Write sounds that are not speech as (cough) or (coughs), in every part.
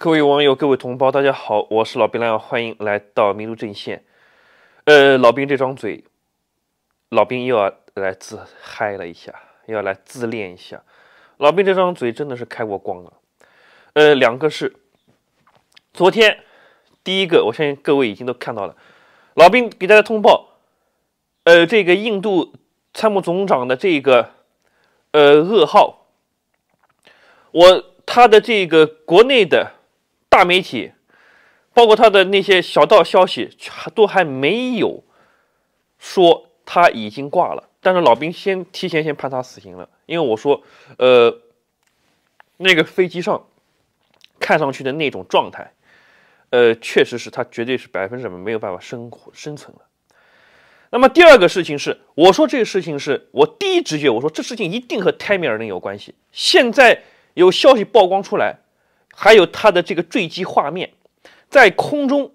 各位网友，各位同胞，大家好，我是老兵亮，欢迎来到民族阵线。呃，老兵这张嘴，老兵又要来自嗨了一下，又要来自恋一下。老兵这张嘴真的是开过光了。呃，两个是昨天第一个，我相信各位已经都看到了。老兵给大家通报，呃，这个印度参谋总长的这个呃噩耗，我他的这个国内的。大媒体，包括他的那些小道消息，都还没有说他已经挂了。但是老兵先提前先判他死刑了，因为我说，呃，那个飞机上看上去的那种状态，呃，确实是他绝对是百分之百没有办法生活生存了。那么第二个事情是，我说这个事情是我第一直觉，我说这事情一定和泰米尔人有关系。现在有消息曝光出来。还有它的这个坠机画面，在空中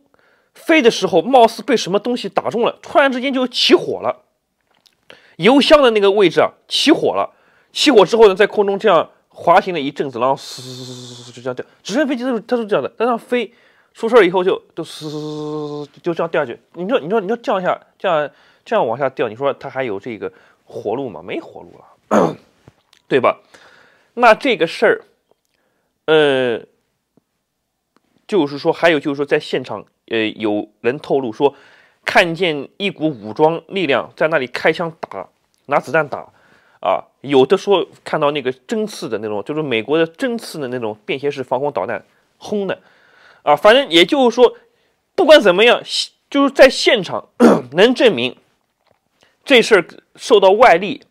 飞的时候，貌似被什么东西打中了，突然之间就起火了，油箱的那个位置啊起火了。起火之后呢，在空中这样滑行了一阵子，然后嘶嘶嘶嘶就这样掉。直升飞机它是它是这样的，在那飞出事以后就就嘶嘶嘶嘶就这样掉下去。你说你说你说降下这样这样往下掉，你说它还有这个活路吗？没活路了，对吧？那这个事儿，呃。就是说，还有就是说，在现场，呃，有人透露说，看见一股武装力量在那里开枪打，拿子弹打，啊，有的说看到那个针刺的那种，就是美国的针刺的那种便携式防空导弹轰的，啊，反正也就是说，不管怎么样，就是在现场 (clears throat) 能证明这事儿受到外力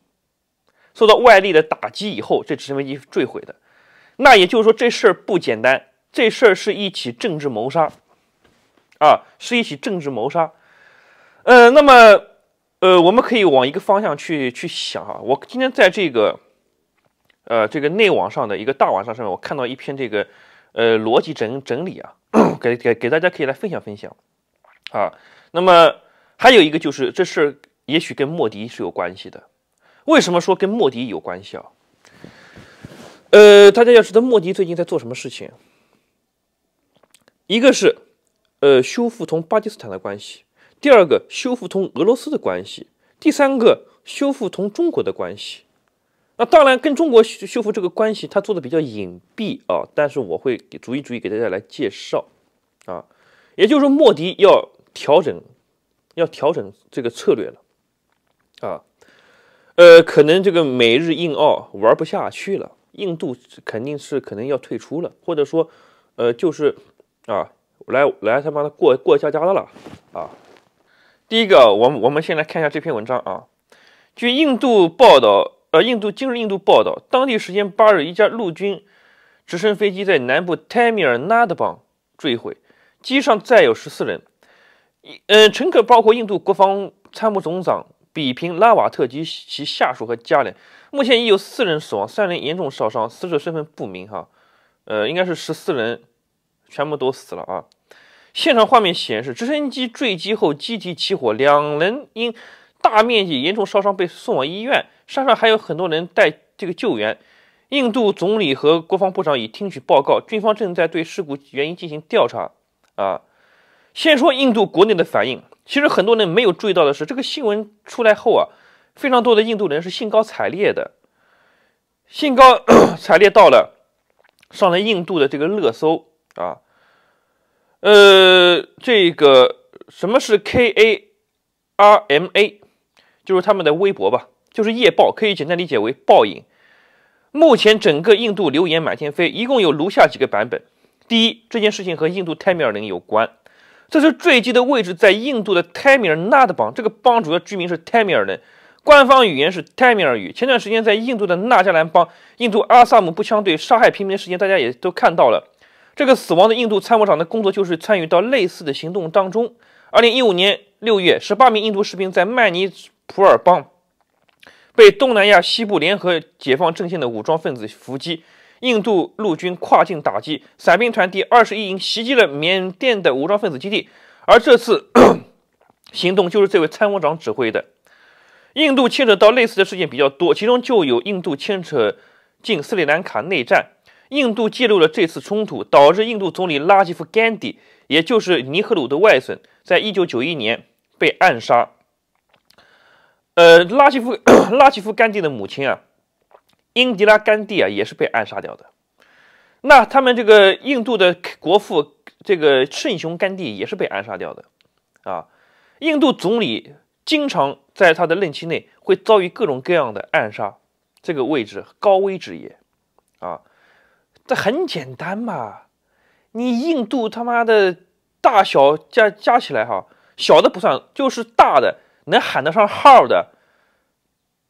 受到外力的打击以后，这直升机坠毁的，那也就是说，这事儿不简单。这事儿是一起政治谋杀，啊，是一起政治谋杀，呃，那么，呃，我们可以往一个方向去去想啊。我今天在这个，呃，这个内网上的一个大网上上面，我看到一篇这个，呃，逻辑整整理啊，(clears throat) 给给给大家可以来分享分享，啊，那么还有一个就是这事儿也许跟莫迪是有关系的。为什么说跟莫迪有关系啊？呃，大家要知道莫迪最近在做什么事情。一个是，呃，修复同巴基斯坦的关系；第二个，修复同俄罗斯的关系；第三个，修复同中国的关系。那当然，跟中国修修复这个关系，他做的比较隐蔽啊。但是我会逐一逐一给大家来介绍，啊，也就是说，莫迪要调整，要调整这个策略了，啊，呃，可能这个美日印澳玩不下去了，印度肯定是可能要退出了，或者说，呃，就是。啊，来来他妈的过过家家的了啊！第一个，我我们先来看一下这篇文章啊。据印度报道，呃，印度今日印度报道，当地时间八日，一架陆军直升飞机在南部泰米尔纳德邦坠毁，机上载有十四人，一嗯，乘客包括印度国防参谋总长比平拉瓦特及其下属和家人。目前已有四人死亡，三人严重烧伤，死者身份不明哈。呃，应该是十四人。全部都死了啊！现场画面显示，直升机坠机后机体起火，两人因大面积严重烧伤被送往医院。山上还有很多人带这个救援。印度总理和国防部长已听取报告，军方正在对事故原因进行调查。啊，先说印度国内的反应。其实很多人没有注意到的是，这个新闻出来后啊，非常多的印度人是兴高采烈的，兴高 (coughs) 采烈到了上了印度的这个热搜啊。呃，这个什么是 K A R M A，就是他们的微博吧，就是“夜报”，可以简单理解为报应。目前整个印度流言满天飞，一共有如下几个版本：第一，这件事情和印度泰米尔人有关，这是坠机的位置在印度的泰米尔纳德邦，这个邦主要居民是泰米尔人，官方语言是泰米尔语。前段时间在印度的纳加兰邦，印度阿萨姆步枪队杀害平民事件，大家也都看到了。这个死亡的印度参谋长的工作就是参与到类似的行动当中。二零一五年六月，十八名印度士兵在曼尼普尔邦被东南亚西部联合解放阵线的武装分子伏击。印度陆军跨境打击伞兵团第二十一营袭击了缅甸的武装分子基地，而这次 (coughs) 行动就是这位参谋长指挥的。印度牵扯到类似的事件比较多，其中就有印度牵扯进斯里兰卡内战。印度记录了这次冲突，导致印度总理拉吉夫·甘地，也就是尼赫鲁的外孙，在一九九一年被暗杀。呃，拉吉夫 (coughs) 拉吉夫·甘地的母亲啊，英迪拉·甘地啊，也是被暗杀掉的。那他们这个印度的国父，这个圣雄甘地也是被暗杀掉的。啊，印度总理经常在他的任期内会遭遇各种各样的暗杀，这个位置高危职业啊。这很简单嘛，你印度他妈的大小加加起来哈，小的不算，就是大的能喊得上号的，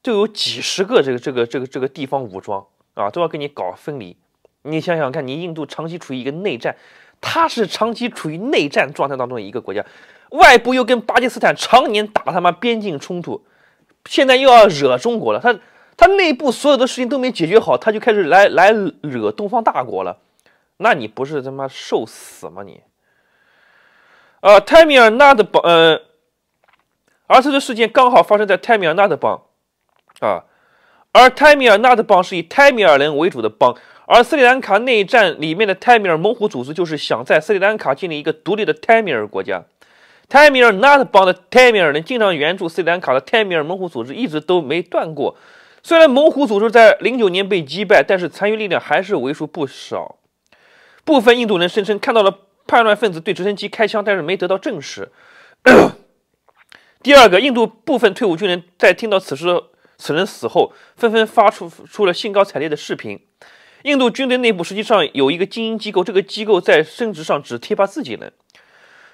就有几十个这个这个这个这个地方武装啊，都要跟你搞分离。你想想看，你印度长期处于一个内战，它是长期处于内战状态当中的一个国家，外部又跟巴基斯坦常年打他妈边境冲突，现在又要惹中国了，他。他内部所有的事情都没解决好，他就开始来来惹东方大国了，那你不是他妈受死吗你？呃，泰米尔纳德邦，呃，而这个事件刚好发生在泰米尔纳德邦，啊，而泰米尔纳德邦是以泰米尔人为主的邦，而斯里兰卡内战里面的泰米尔猛虎组织就是想在斯里兰卡建立一个独立的泰米尔国家，泰米尔纳德邦的泰米尔人经常援助斯里兰卡的泰米尔猛虎组织，一直都没断过。虽然猛虎组织在零九年被击败，但是残余力量还是为数不少。部分印度人声称看到了叛乱分子对直升机开枪，但是没得到证实。第二个，印度部分退伍军人在听到此事此人死后，纷纷发出出了兴高采烈的视频。印度军队内部实际上有一个精英机构，这个机构在升职上只提拔自己人，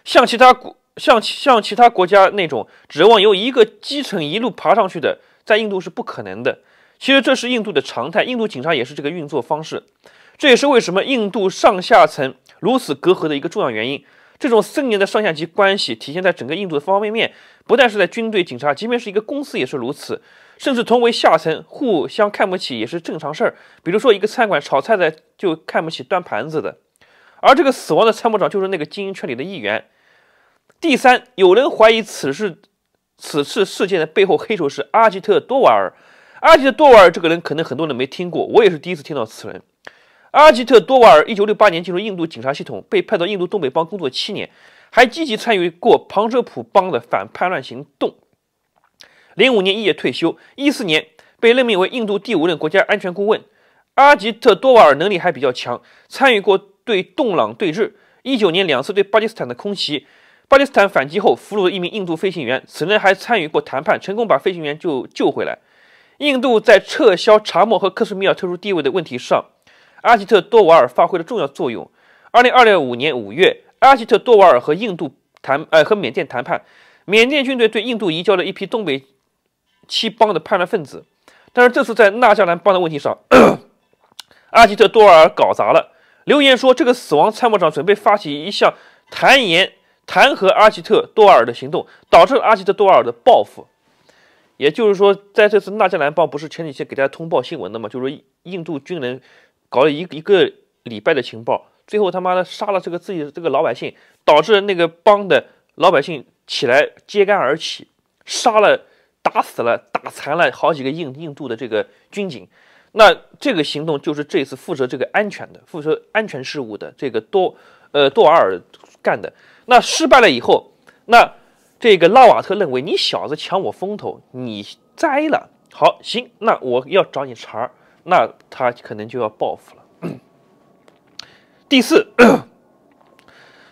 像其他。像像其他国家那种指望由一个基层一路爬上去的，在印度是不可能的。其实这是印度的常态，印度警察也是这个运作方式。这也是为什么印度上下层如此隔阂的一个重要原因。这种森严的上下级关系体现在整个印度的方方面面，不但是在军队、警察，即便是一个公司也是如此。甚至同为下层，互相看不起也是正常事儿。比如说，一个餐馆炒菜的就看不起端盘子的，而这个死亡的参谋长就是那个精英圈里的一员。第三，有人怀疑此事此次事件的背后黑手是阿吉特多瓦尔。阿吉特多瓦尔这个人可能很多人没听过，我也是第一次听到此人。阿吉特多瓦尔一九六八年进入印度警察系统，被派到印度东北邦工作七年，还积极参与过旁遮普邦的反叛乱行动。零五年一月退休，一四年被任命为印度第五任国家安全顾问。阿吉特多瓦尔能力还比较强，参与过对洞朗对峙，一九年两次对巴基斯坦的空袭。巴基斯坦反击后俘虏了一名印度飞行员，此人还参与过谈判，成功把飞行员就救回来。印度在撤销查谟和克什米尔特殊地位的问题上，阿吉特多瓦尔发挥了重要作用。二零二五年五月，阿吉特多瓦尔和印度谈呃和缅甸谈判，缅甸军队对印度移交了一批东北七邦的叛乱分子，但是这次在纳加兰邦的问题上，(coughs) 阿吉特多瓦尔搞砸了。留言说，这个死亡参谋长准备发起一项谈言。弹劾阿吉特·多尔的行动导致了阿吉特·多尔的报复，也就是说，在这次纳加兰邦，不是前几天给大家通报新闻的吗？就是印度军人搞了一一个礼拜的情报，最后他妈的杀了这个自己这个老百姓，导致那个帮的老百姓起来揭竿而起，杀了打死了打残了好几个印印度的这个军警。那这个行动就是这次负责这个安全的、负责安全事务的这个多呃多尔干的。那失败了以后，那这个拉瓦特认为你小子抢我风头，你栽了。好行，那我要找你茬儿，那他可能就要报复了。第四，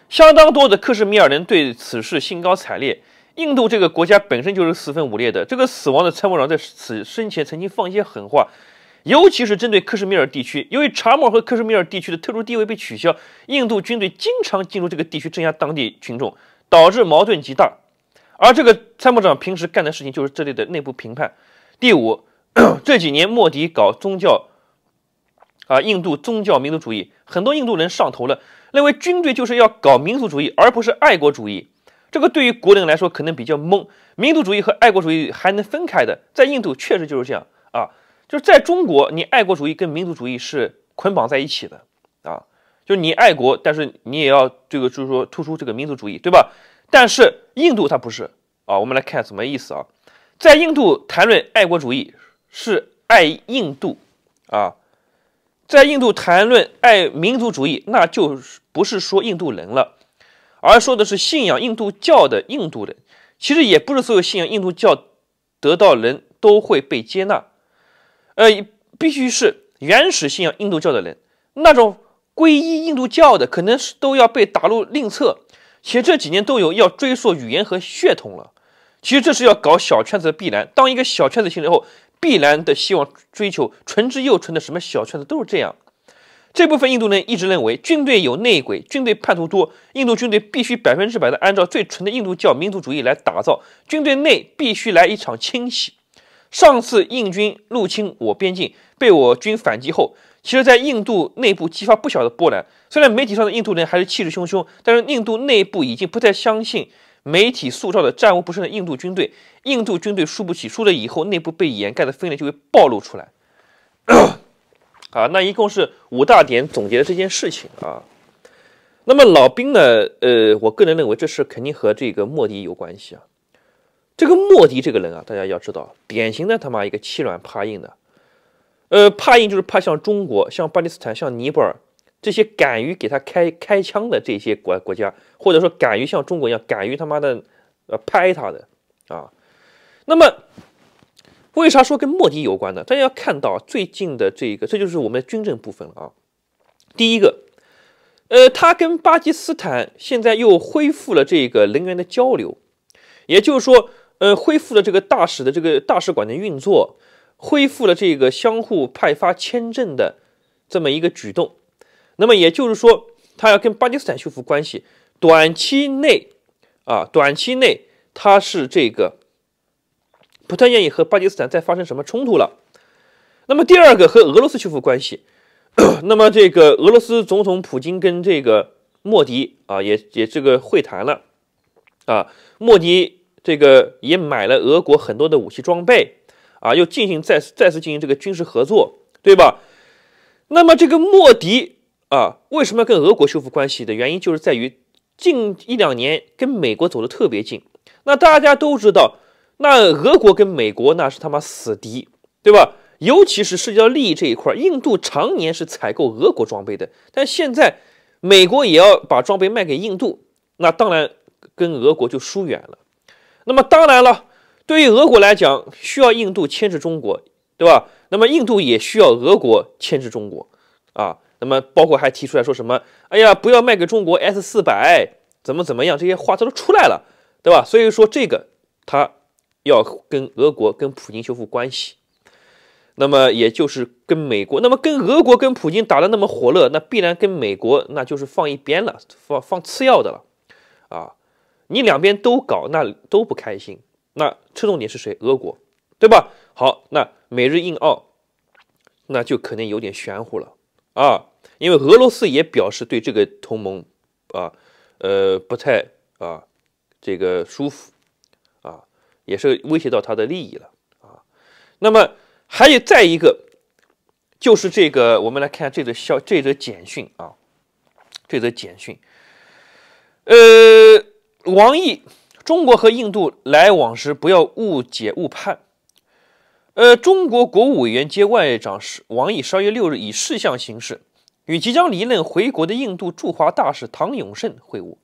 相当多的克什米尔人对此事兴高采烈。印度这个国家本身就是四分五裂的。这个死亡的参谋长在此生前曾经放一些狠话。尤其是针对克什米尔地区，由于查谟和克什米尔地区的特殊地位被取消，印度军队经常进入这个地区镇压当地群众，导致矛盾极大。而这个参谋长平时干的事情就是这类的内部评判。第五，(coughs) 这几年莫迪搞宗教，啊，印度宗教民族主义，很多印度人上头了，认为军队就是要搞民族主义，而不是爱国主义。这个对于国人来说可能比较懵，民族主义和爱国主义还能分开的，在印度确实就是这样啊。就是在中国，你爱国主义跟民族主义是捆绑在一起的啊，就是你爱国，但是你也要这个，就是说突出这个民族主义，对吧？但是印度它不是啊，我们来看什么意思啊？在印度谈论爱国主义是爱印度啊，在印度谈论爱民族主义，那就是不是说印度人了，而说的是信仰印度教的印度人。其实也不是所有信仰印度教得到人都会被接纳。呃，必须是原始信仰印度教的人，那种皈依印度教的，可能是都要被打入另册。其实这几年都有要追溯语言和血统了，其实这是要搞小圈子的必然。当一个小圈子形成后，必然的希望追求纯之又纯的，什么小圈子都是这样。这部分印度人一直认为，军队有内鬼，军队叛徒多，印度军队必须百分之百的按照最纯的印度教民族主义来打造，军队内必须来一场清洗。上次印军入侵我边境，被我军反击后，其实，在印度内部激发不小的波澜。虽然媒体上的印度人还是气势汹汹，但是印度内部已经不再相信媒体塑造的战无不胜的印度军队。印度军队输不起，输了以后，内部被掩盖的分裂就会暴露出来。(coughs) 啊，那一共是五大点总结了这件事情啊。那么老兵呢？呃，我个人认为，这事肯定和这个莫迪有关系啊。这个莫迪这个人啊，大家要知道，典型的他妈一个欺软怕硬的，呃，怕硬就是怕像中国、像巴基斯坦、像尼泊尔这些敢于给他开开枪的这些国国家，或者说敢于像中国一样敢于他妈的呃拍他的啊。那么，为啥说跟莫迪有关呢？大家要看到最近的这个，这就是我们的军政部分了啊。第一个，呃，他跟巴基斯坦现在又恢复了这个人员的交流，也就是说。呃，恢复了这个大使的这个大使馆的运作，恢复了这个相互派发签证的这么一个举动。那么也就是说，他要跟巴基斯坦修复关系，短期内啊，短期内他是这个不太愿意和巴基斯坦再发生什么冲突了。那么第二个，和俄罗斯修复关系。那么这个俄罗斯总统普京跟这个莫迪啊，也也这个会谈了啊，莫迪。这个也买了俄国很多的武器装备，啊，又进行再再次进行这个军事合作，对吧？那么这个莫迪啊，为什么要跟俄国修复关系的原因，就是在于近一两年跟美国走的特别近。那大家都知道，那俄国跟美国那是他妈死敌，对吧？尤其是涉及到利益这一块，印度常年是采购俄国装备的，但现在美国也要把装备卖给印度，那当然跟俄国就疏远了。那么当然了，对于俄国来讲，需要印度牵制中国，对吧？那么印度也需要俄国牵制中国，啊，那么包括还提出来说什么？哎呀，不要卖给中国 S 四百，怎么怎么样？这些话他都出来了，对吧？所以说这个他要跟俄国、跟普京修复关系，那么也就是跟美国。那么跟俄国、跟普京打的那么火热，那必然跟美国那就是放一边了，放放次要的了，啊。你两边都搞，那都不开心。那侧重点是谁？俄国，对吧？好，那美日印澳，那就可能有点玄乎了啊，因为俄罗斯也表示对这个同盟啊，呃，不太啊，这个舒服啊，也是威胁到他的利益了啊。那么还有再一个，就是这个，我们来看这则消这则简讯啊，这则简讯，呃。王毅：中国和印度来往时不要误解误判。呃，中国国务委员兼外长是王毅，十二月六日以视像形式与即将离任回国的印度驻华大使唐永胜会晤。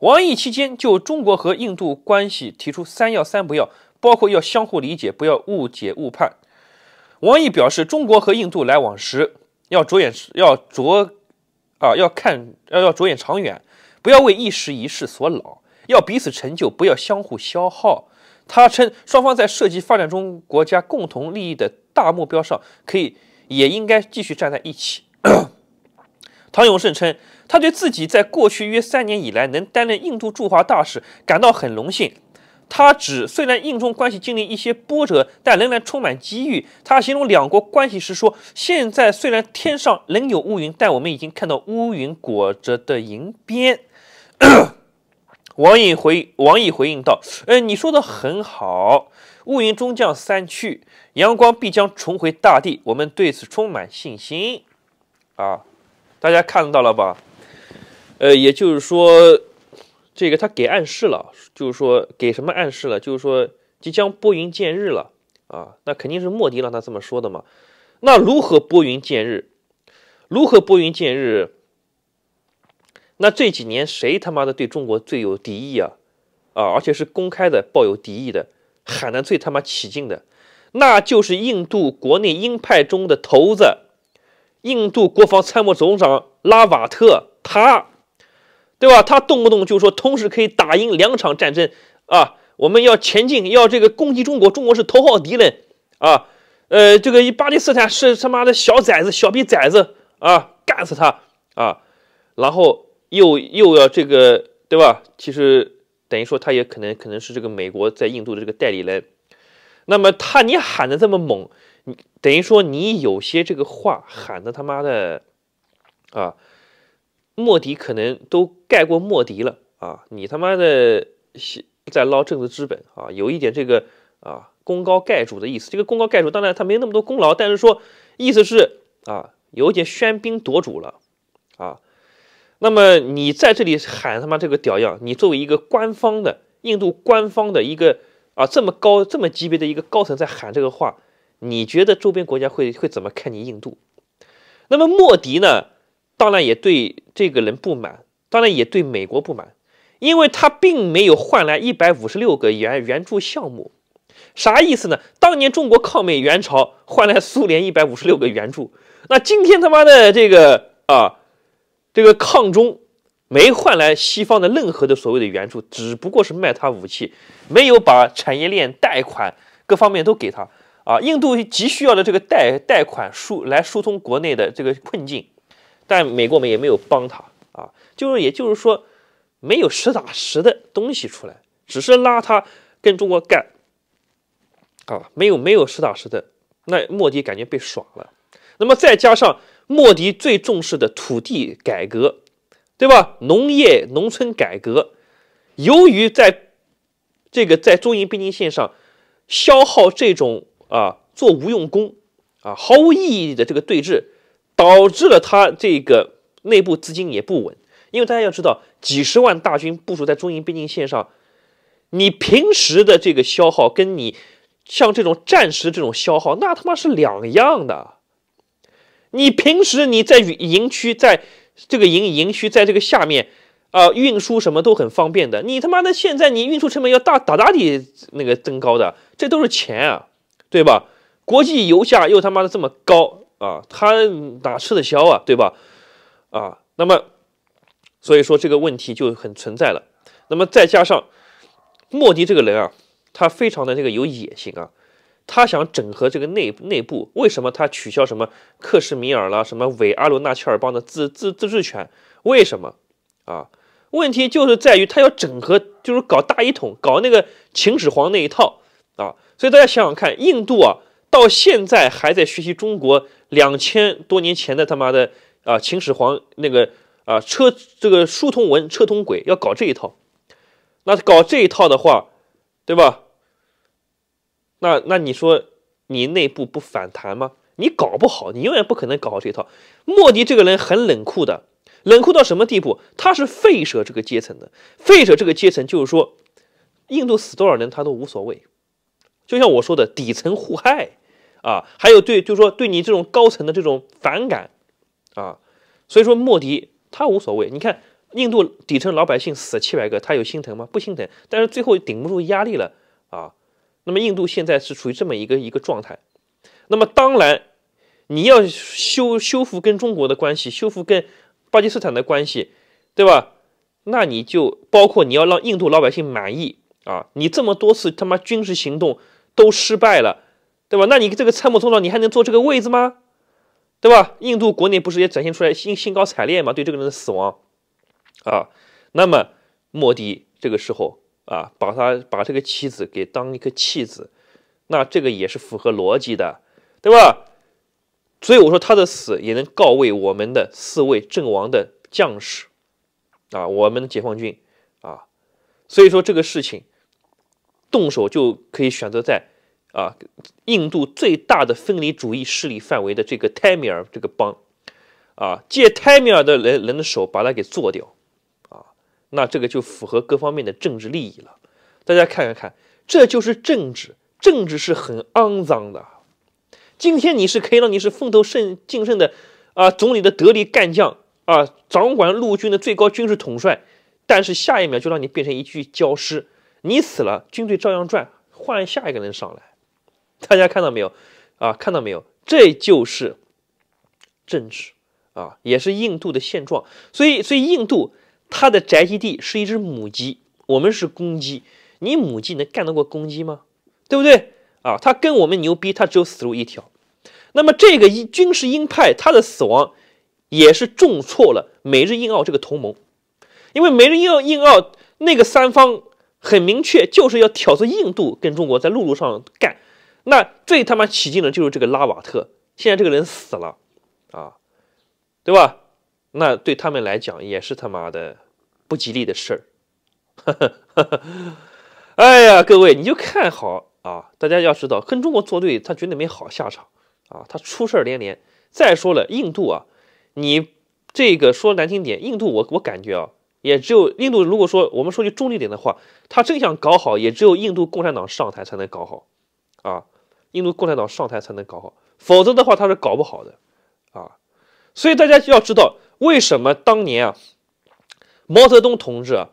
王毅期间就中国和印度关系提出三要三不要，包括要相互理解，不要误解误判。王毅表示，中国和印度来往时要着眼要着啊要看要要着眼长远，不要为一时一事所扰。要彼此成就，不要相互消耗。他称，双方在涉及发展中国家共同利益的大目标上，可以也应该继续站在一起。唐永胜称，他对自己在过去约三年以来能担任印度驻华大使感到很荣幸。他指，虽然印中关系经历一些波折，但仍然充满机遇。他形容两国关系时说：“现在虽然天上仍有乌云，但我们已经看到乌云裹着的银边。(clears throat) ”王颖回王毅回应道：“哎，你说的很好，乌云终将散去，阳光必将重回大地，我们对此充满信心。”啊，大家看到了吧？呃，也就是说，这个他给暗示了，就是说给什么暗示了？就是说即将拨云见日了啊！那肯定是莫迪让他这么说的嘛？那如何拨云见日？如何拨云见日？那这几年谁他妈的对中国最有敌意啊？啊，而且是公开的抱有敌意的，喊得最他妈起劲的，那就是印度国内鹰派中的头子，印度国防参谋总长拉瓦特，他，对吧？他动不动就说同时可以打赢两场战争啊！我们要前进，要这个攻击中国，中国是头号敌人啊！呃，这个巴基斯坦是他妈的小崽子，小逼崽子啊，干死他啊！然后。又又要这个，对吧？其实等于说他也可能可能是这个美国在印度的这个代理人。那么他你喊的这么猛，等于说你有些这个话喊的他妈的啊，莫迪可能都盖过莫迪了啊！你他妈的在捞政治资本啊，有一点这个啊，功高盖主的意思。这个功高盖主当然他没那么多功劳，但是说意思是啊，有一点喧宾夺主了啊。那么你在这里喊他妈这个屌样！你作为一个官方的印度官方的一个啊这么高这么级别的一个高层在喊这个话，你觉得周边国家会会怎么看你印度？那么莫迪呢，当然也对这个人不满，当然也对美国不满，因为他并没有换来一百五十六个援援助项目，啥意思呢？当年中国抗美援朝换来苏联一百五十六个援助，那今天他妈的这个啊。这个抗中没换来西方的任何的所谓的援助，只不过是卖他武器，没有把产业链、贷款各方面都给他啊。印度急需要的这个贷贷款疏来疏通国内的这个困境，但美国们也没有帮他啊，就是也就是说没有实打实的东西出来，只是拉他跟中国干啊，没有没有实打实的，那莫迪感觉被耍了。那么再加上。莫迪最重视的土地改革，对吧？农业农村改革，由于在这个在中印边境线上消耗这种啊做无用功啊毫无意义的这个对峙，导致了他这个内部资金也不稳。因为大家要知道，几十万大军部署在中印边境线上，你平时的这个消耗跟你像这种战时这种消耗，那他妈是两样的。你平时你在营区，在这个营营区，在这个下面，呃，运输什么都很方便的。你他妈的现在你运输成本要大大大的那个增高的，这都是钱啊，对吧？国际油价又他妈的这么高啊，他哪吃得消啊，对吧？啊，那么，所以说这个问题就很存在了。那么再加上莫迪这个人啊，他非常的这个有野心啊。他想整合这个内内部，为什么他取消什么克什米尔啦，什么伪阿罗纳切尔邦的自自自治权？为什么？啊，问题就是在于他要整合，就是搞大一统，搞那个秦始皇那一套啊。所以大家想想看，印度啊，到现在还在学习中国两千多年前的他妈的啊秦始皇那个啊车这个书通文车通轨要搞这一套，那搞这一套的话，对吧？那那你说你内部不反弹吗？你搞不好，你永远不可能搞好这套。莫迪这个人很冷酷的，冷酷到什么地步？他是废舍这个阶层的，废舍这个阶层就是说，印度死多少人他都无所谓。就像我说的，底层互害啊，还有对，就是说对你这种高层的这种反感啊，所以说莫迪他无所谓。你看，印度底层老百姓死七百个，他有心疼吗？不心疼。但是最后顶不住压力了啊。那么印度现在是处于这么一个一个状态，那么当然，你要修修复跟中国的关系，修复跟巴基斯坦的关系，对吧？那你就包括你要让印度老百姓满意啊！你这么多次他妈军事行动都失败了，对吧？那你这个参谋总长你还能坐这个位置吗？对吧？印度国内不是也展现出来兴兴高采烈嘛？对这个人的死亡，啊，那么莫迪这个时候。啊，把他把这个妻子给当一个弃子，那这个也是符合逻辑的，对吧？所以我说他的死也能告慰我们的四位阵亡的将士，啊，我们的解放军，啊，所以说这个事情，动手就可以选择在，啊，印度最大的分离主义势力范围的这个泰米尔这个邦，啊，借泰米尔的人人的手把他给做掉。那这个就符合各方面的政治利益了。大家看一看，这就是政治，政治是很肮脏的。今天你是可以让你是风头甚劲盛的啊，总理的得力干将啊，掌管陆军的最高军事统帅，但是下一秒就让你变成一具焦尸。你死了，军队照样转，换下一个人上来。大家看到没有？啊，看到没有？这就是政治啊，也是印度的现状。所以，所以印度。他的宅基地是一只母鸡，我们是公鸡，你母鸡能干得过公鸡吗？对不对啊？他跟我们牛逼，他只有死路一条。那么这个一军事鹰派，他的死亡也是重挫了美日印澳这个同盟，因为美日印澳印澳那个三方很明确，就是要挑唆印度跟中国在陆路上干。那最他妈起劲的就是这个拉瓦特，现在这个人死了啊，对吧？那对他们来讲也是他妈的不吉利的事儿。(laughs) 哎呀，各位你就看好啊！大家要知道，跟中国作对，他绝对没好下场啊！他出事儿连连。再说了，印度啊，你这个说难听点，印度我我感觉啊，也只有印度如果说我们说句重立点的话，他真想搞好，也只有印度共产党上台才能搞好啊！印度共产党上台才能搞好，否则的话他是搞不好的啊！所以大家要知道。为什么当年啊，毛泽东同志啊，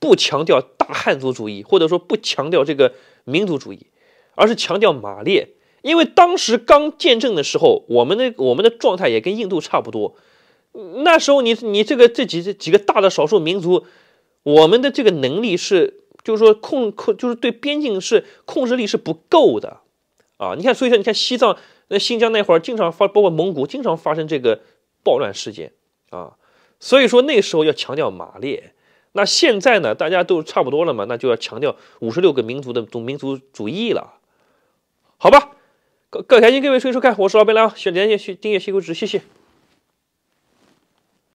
不强调大汉族主义，或者说不强调这个民族主义，而是强调马列？因为当时刚建政的时候，我们的我们的状态也跟印度差不多。那时候你你这个这几这几个大的少数民族，我们的这个能力是，就是说控控就是对边境是控制力是不够的啊。你看，所以说你看西藏、那新疆那会儿经常发，包括蒙古经常发生这个暴乱事件。啊，所以说那时候要强调马列，那现在呢，大家都差不多了嘛，那就要强调五十六个民族的种民族主义了，好吧？各位开心，各位收收看，我是老白谢，点点去订阅新关值，谢谢。